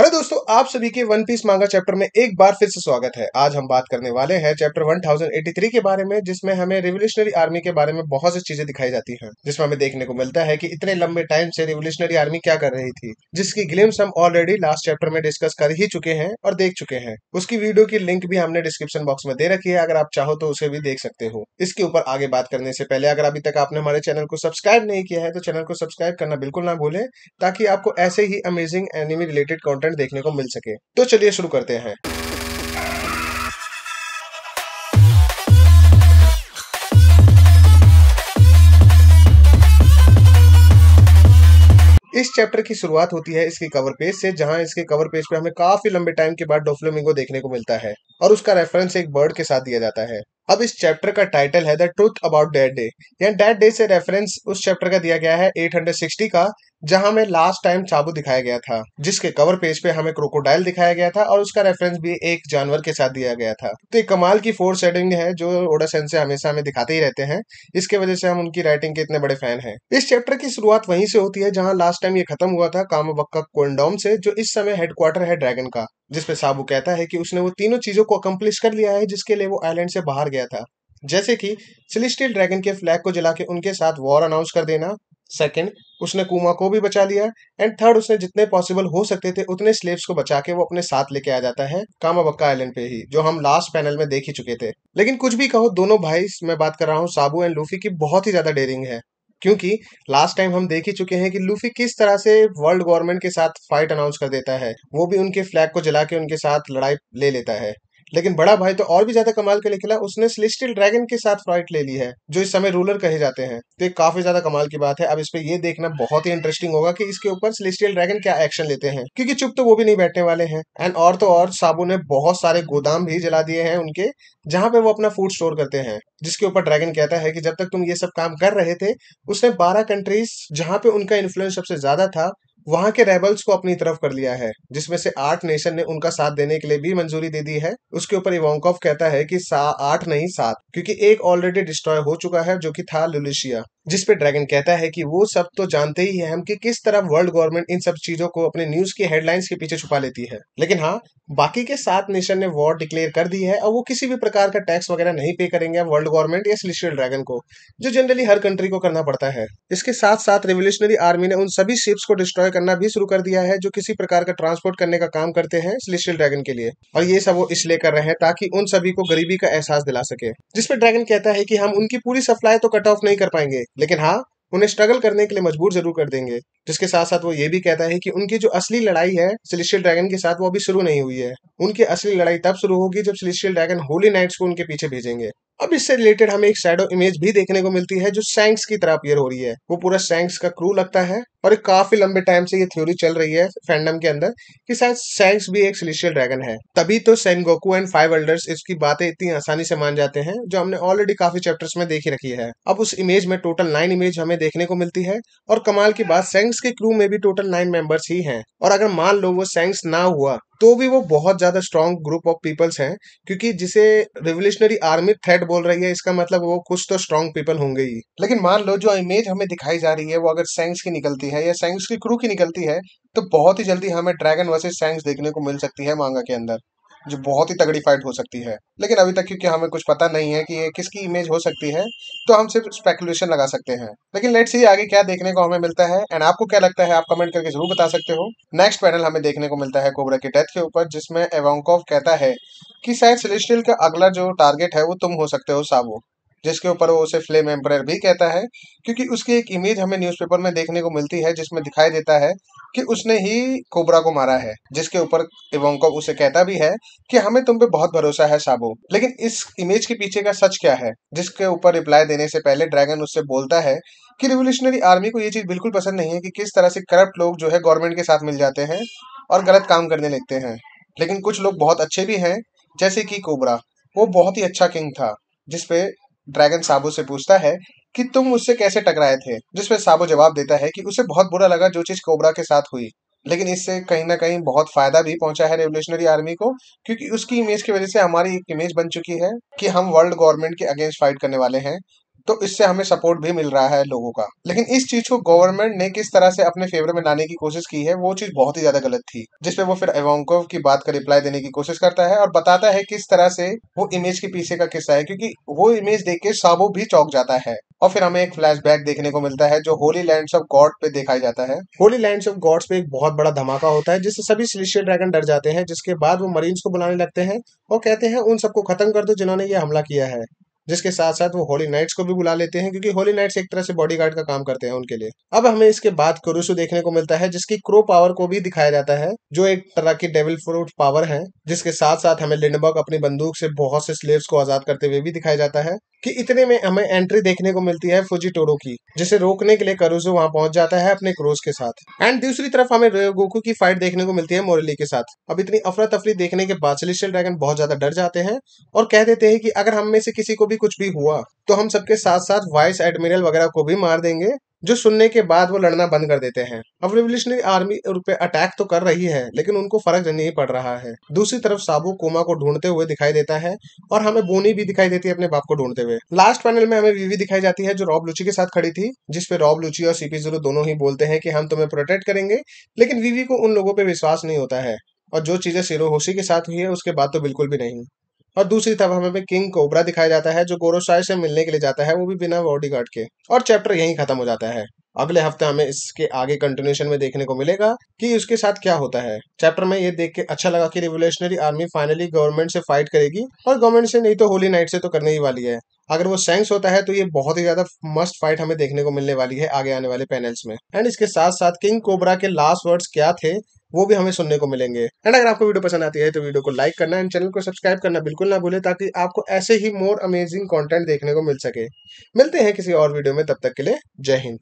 hello दोस्तों आप सभी के वन पीस मांगा चैप्टर में एक बार फिर से स्वागत है आज हम बात करने वाले हैं चैप्टर 1083 के बारे में जिसमें हमें रिवोल्यूशनरी आर्मी के बारे में बहुत सी चीजें दिखाई जाती हैं जिसमें हमें देखने को मिलता है कि इतने लंबे टाइम से रिवोल्यूशनरी आर्मी क्या कर रही थी जिसकी ग्लिम्स हम ऑलरेडी लास्ट चैप्टर में डिस्कस कर ही चुके हैं और देख चुके हैं उसकी वीडियो की लिंक भी हमने डिस्क्रिप्शन बॉक्स में दे रखी है अगर आप चाहो तो उसे भी देख सकते हो इसके ऊपर आगे बात करने से पहले अगर अभी तक आपने हमारे चैनल को सब्सक्राइब नहीं किया है तो चैनल को सब्सक्राइब करना बिल्कुल ना भूलें ताकि आपको ऐसे ही amazing anime related content content देखने को मिल सके तो चलिए शुरू करते हैं इस चैप्टर की शुरुआत होती है इसके कवर पेज से जहां इसके कवर पेज पे हमें काफी लंबे टाइम के बाद डोफ्लेमिंगो देखने को मिलता है और उसका रेफरेंस एक बर्ड के साथ दिया जाता है अब इस चैप्टर का टाइटल है the truth about dead day यानी डेड डे से रेफरेंस उस चैप्टर का दिया गया है 860 का जहां हमें लास्ट टाइम चाबू दिखाया गया था जिसके कवर पेज पे हमें क्रोकोडाइल दिखाया गया था और उसका रेफरेंस भी एक जानवर के साथ दिया गया था तो एक कमाल की फोर सेटिंग है जो ओडा से हमेशा हमें दिखाते ही रहते हैं इसके वजह से हम उनकी राइटिंग के इतने बड़े फैन हैं इस चैप्टर की शुरुआत वहीं से होती है जहां लास्ट टाइम ये खत्म हुआ था कामबक्का कोंडोम से जो इस समय हेडक्वार्टर है ड्रैगन का जिसमें साबू कहता है कि उसने वो तीनों चीजों को अकम्पलिश कर लिया है जिसके लिए वो आइलैंड से बाहर गया था जैसे कि सिलिस्टियल ड्रैगन के फ्लैग को जला के उनके साथ वॉर अनाउंस कर देना सेकंड उसने कुमा को भी बचा लिया एंड थर्ड उसने जितने पॉसिबल हो सकते थे उतने स्लेव्स को बचा के वो अपने साथ लेके आ जाता है कामाबक्का आइलैंड पे ही जो हम लास्ट पैनल में देख ही चुके थे लेकिन कुछ भी कहो दोनों भाई मैं बात कर रहा हूँ साबू एंड लूफी की बहुत ही ज्यादा डेयरिंग है क्योंकि लास्ट टाइम हम देख ही चुके हैं कि लूफी किस तरह से वर्ल्ड गवर्नमेंट के साथ फाइट अनाउंस कर देता है वो भी उनके फ्लैग को जला के उनके साथ लड़ाई ले लेता है लेकिन बड़ा भाई तो और भी ज्यादा कमाल के लिए खिला उसने सिलिस्टियल ड्रैगन के साथ फ्लाइट ले ली है जो इस समय रूलर कहे जाते हैं तो ये काफी ज्यादा कमाल की बात है अब इस पर यह देखना बहुत ही इंटरेस्टिंग होगा कि इसके ऊपर सिलिस्टियल ड्रैगन क्या एक्शन लेते हैं क्योंकि चुप तो वो भी नहीं बैठने वाले हैं एंड और तो और साबू ने बहुत सारे गोदाम भी जला दिए हैं उनके जहां पे वो अपना फूड स्टोर करते हैं जिसके ऊपर ड्रैगन कहता है कि जब तक तुम ये सब काम कर रहे थे उसने बारह कंट्रीज जहां पे उनका इन्फ्लुएंस सबसे ज्यादा था वहां के रेबल्स को अपनी तरफ कर लिया है जिसमें से आठ नेशन ने उनका साथ देने के लिए भी मंजूरी दे दी है उसके ऊपर इवोंकॉफ कहता है कि आठ नहीं सात क्योंकि एक ऑलरेडी डिस्ट्रॉय हो चुका है जो कि था लुलिशिया जिस पे ड्रैगन कहता है कि वो सब तो जानते ही हैं हम कि किस तरह वर्ल्ड गवर्नमेंट इन सब चीजों को अपने न्यूज की हेडलाइंस के पीछे छुपा लेती है लेकिन हाँ बाकी के सात नेशन ने वॉर डिक्लेयर कर दी है और वो किसी भी प्रकार का टैक्स वगैरह नहीं पे करेंगे वर्ल्ड गवर्नमेंट या सिलिशियल ड्रैगन को जो जनरली हर कंट्री को करना पड़ता है इसके साथ साथ रेवोल्यूशनरी आर्मी ने उन सभी शिप्स को डिस्ट्रॉय करना भी शुरू कर दिया है जो किसी प्रकार का ट्रांसपोर्ट करने का काम करते हैं सिलिशियल ड्रैगन के लिए और ये सब वो इसलिए कर रहे हैं ताकि उन सभी को गरीबी का एहसास दिला सके जिसपे ड्रैगन कहता है कि हम उनकी पूरी सप्लाई तो कट ऑफ नहीं कर पाएंगे लेकिन हाँ उन्हें स्ट्रगल करने के लिए मजबूर जरूर कर देंगे जिसके साथ साथ वो ये भी कहता है कि उनकी जो असली लड़ाई है सिलिशियल ड्रैगन के साथ वो अभी शुरू नहीं हुई है उनकी असली लड़ाई तब शुरू होगी जब सिलिशियल ड्रैगन होली नाइट्स को उनके पीछे भेजेंगे अब इससे रिलेटेड हमें एक शेडो इमेज भी देखने को मिलती है जो सैंक्स की तरह अपियर हो रही है वो पूरा सैंक्स का क्रू लगता है और काफी लंबे टाइम से ये थ्योरी चल रही है फैंडम के अंदर कि शायद सैंक्स भी एक सिलिशियल ड्रैगन है तभी तो सेंगोकू एंड फाइव एल्डर्स इसकी बातें इतनी आसानी से मान जाते हैं जो हमने ऑलरेडी काफी चैप्टर्स में देखी रखी है अब उस इमेज में टोटल नाइन इमेज हमें देखने को मिलती है और कमाल की बात सैंक्स सैंक्स के क्रू में भी टोटल नाइन मेंबर्स ही हैं और अगर मान लो वो सैंक्स ना हुआ तो भी वो बहुत ज्यादा स्ट्रॉन्ग ग्रुप ऑफ पीपल्स हैं क्योंकि जिसे रिवोल्यूशनरी आर्मी थ्रेट बोल रही है इसका मतलब वो कुछ तो स्ट्रॉन्ग पीपल होंगे ही लेकिन मान लो जो इमेज हमें दिखाई जा रही है वो अगर सैंक्स की निकलती है या सैंक्स की क्रू की निकलती है तो बहुत ही जल्दी हमें ड्रैगन वर्सेस सैंक्स देखने को मिल सकती है मांगा के अंदर जो बहुत ही तगड़ी फाइट हो सकती है लेकिन अभी तक क्योंकि हमें कुछ पता नहीं है कि ये किसकी इमेज हो सकती है तो हम सिर्फ स्पेकुलेशन लगा सकते हैं लेकिन लेट सी आगे क्या देखने को हमें मिलता है एंड आपको क्या लगता है आप कमेंट करके जरूर बता सकते हो नेक्स्ट पैनल हमें देखने को मिलता है कोबरा के डेथ के ऊपर जिसमें एवोंकोव कहता है कि शायद सेलेस्टियल का अगला जो टारगेट है वो तुम हो सकते हो साबो जिसके ऊपर वो उसे फ्लेम एम्पायर भी कहता है क्योंकि उसकी एक इमेज हमें न्यूज़पेपर में देखने को मिलती है जिसमें दिखाई देता है कि उसने ही कोबरा को मारा है जिसके ऊपर इवोंकोव उसे कहता भी है कि हमें तुम पे बहुत भरोसा है साबो लेकिन इस इमेज के पीछे का सच क्या है जिसके ऊपर रिप्लाई देने से पहले ड्रैगन उससे बोलता है कि रिवोल्यूशनरी आर्मी को ये चीज बिल्कुल पसंद नहीं है कि किस तरह से करप्ट लोग जो है गवर्नमेंट के साथ मिल जाते हैं और गलत काम करने लगते हैं लेकिन कुछ लोग बहुत अच्छे भी हैं जैसे कि कोबरा वो बहुत ही अच्छा किंग था जिसपे ड्रैगन साबो से पूछता है कि तुम उससे कैसे टकराए थे जिसपे साबो जवाब देता है कि उसे बहुत बुरा लगा जो चीज कोबरा के साथ हुई लेकिन इससे कहीं ना कहीं बहुत फायदा भी पहुंचा है रेवोल्यूशनरी आर्मी को क्योंकि उसकी इमेज की वजह से हमारी एक इमेज बन चुकी है कि हम वर्ल्ड गवर्नमेंट के अगेंस्ट फाइट करने वाले हैं तो इससे हमें सपोर्ट भी मिल रहा है लोगों का लेकिन इस चीज को गवर्नमेंट ने किस तरह से अपने फेवर में लाने की कोशिश की है वो चीज बहुत ही ज्यादा गलत थी जिसपे वो फिर एवंकोव की बात का रिप्लाई देने की कोशिश करता है और बताता है किस तरह से वो इमेज के पीछे का किस्सा है क्योंकि वो इमेज देख के साबो भी चौक जाता है और फिर हमें एक फ्लैशबैक देखने को मिलता है जो होली लैंड ऑफ गॉड पे देखा जाता है होली लैंड ऑफ गॉड्स पे एक बहुत बड़ा धमाका होता है जिससे सभी सिलिशियल ड्रैगन डर जाते हैं जिसके बाद वो मरीन्स को बुलाने लगते हैं और कहते हैं उन सबको खत्म कर दो जिन्होंने ये हमला किया है जिसके साथ साथ वो होली नाइट्स को भी बुला लेते हैं क्योंकि होली नाइट्स एक तरह से गार्ड का काम करते हैं उनके लिए अब हमें इसके बाद कुरुसु देखने को मिलता है जिसकी क्रो पावर को भी दिखाया जाता है जो एक तरह की डेविल फ्रूट पावर है जिसके साथ साथ हमें लिंडबर्ग अपनी बंदूक से बहुत से स्लेव्स को आजाद करते हुए भी दिखाया जाता है कि इतने में हमें एंट्री देखने को मिलती है फुजी टोरो की जिसे रोकने के लिए करूजो वहां पहुंच जाता है अपने क्रोज के साथ एंड दूसरी तरफ हमें गोकू की फाइट देखने को मिलती है मोरली के साथ अब इतनी अफरा तफरी देखने के बाद सिलिशियल ड्रैगन बहुत ज्यादा डर जाते हैं और कह देते हैं कि अगर हम में से किसी को भी कुछ भी हुआ तो हम सबके साथ साथ वाइस एडमिरल वगैरह को भी मार देंगे जो सुनने के बाद वो लड़ना बंद कर देते हैं अब रिवोल्यूशनरी आर्मी पे अटैक तो कर रही है लेकिन उनको फर्क नहीं पड़ रहा है दूसरी तरफ साबु कोमा को ढूंढते हुए दिखाई देता है और हमें बोनी भी दिखाई देती है अपने बाप को ढूंढते हुए लास्ट पैनल में हमें वीवी दिखाई जाती है जो रॉब लुची के साथ खड़ी थी जिसपे रॉब लुची और सीपी जीरो दोनों ही बोलते हैं कि हम तुम्हें प्रोटेक्ट करेंगे लेकिन वीवी को उन लोगों पर विश्वास नहीं होता है और जो चीजें सिरोहोशी के साथ हुई है उसके बाद तो बिल्कुल भी नहीं और दूसरी तरफ हमें किंग कोबरा दिखाया जाता है जो गोरोशाय से मिलने के लिए जाता है वो भी बिना बॉडीगार्ड के और चैप्टर यहीं खत्म हो जाता है अगले हफ्ते हमें इसके आगे कंटिन्यूशन में देखने को मिलेगा कि उसके साथ क्या होता है चैप्टर में ये देख के अच्छा लगा कि रिवोल्यूशनरी आर्मी फाइनली गवर्नमेंट से फाइट करेगी और गवर्नमेंट से नहीं तो होली नाइट से तो करने ही वाली है अगर वो सैंक्स होता है तो ये बहुत ही ज्यादा मस्ट फाइट हमें देखने को मिलने वाली है आगे आने वाले पैनल्स में एंड इसके साथ साथ किंग कोबरा के लास्ट वर्ड्स क्या थे वो भी हमें सुनने को मिलेंगे एंड अगर आपको वीडियो पसंद आती है तो वीडियो को लाइक करना एंड चैनल को सब्सक्राइब करना बिल्कुल ना भूले ताकि आपको ऐसे ही मोर अमेजिंग कॉन्टेंट देखने को मिल सके मिलते हैं किसी और वीडियो में तब तक के लिए जय हिंद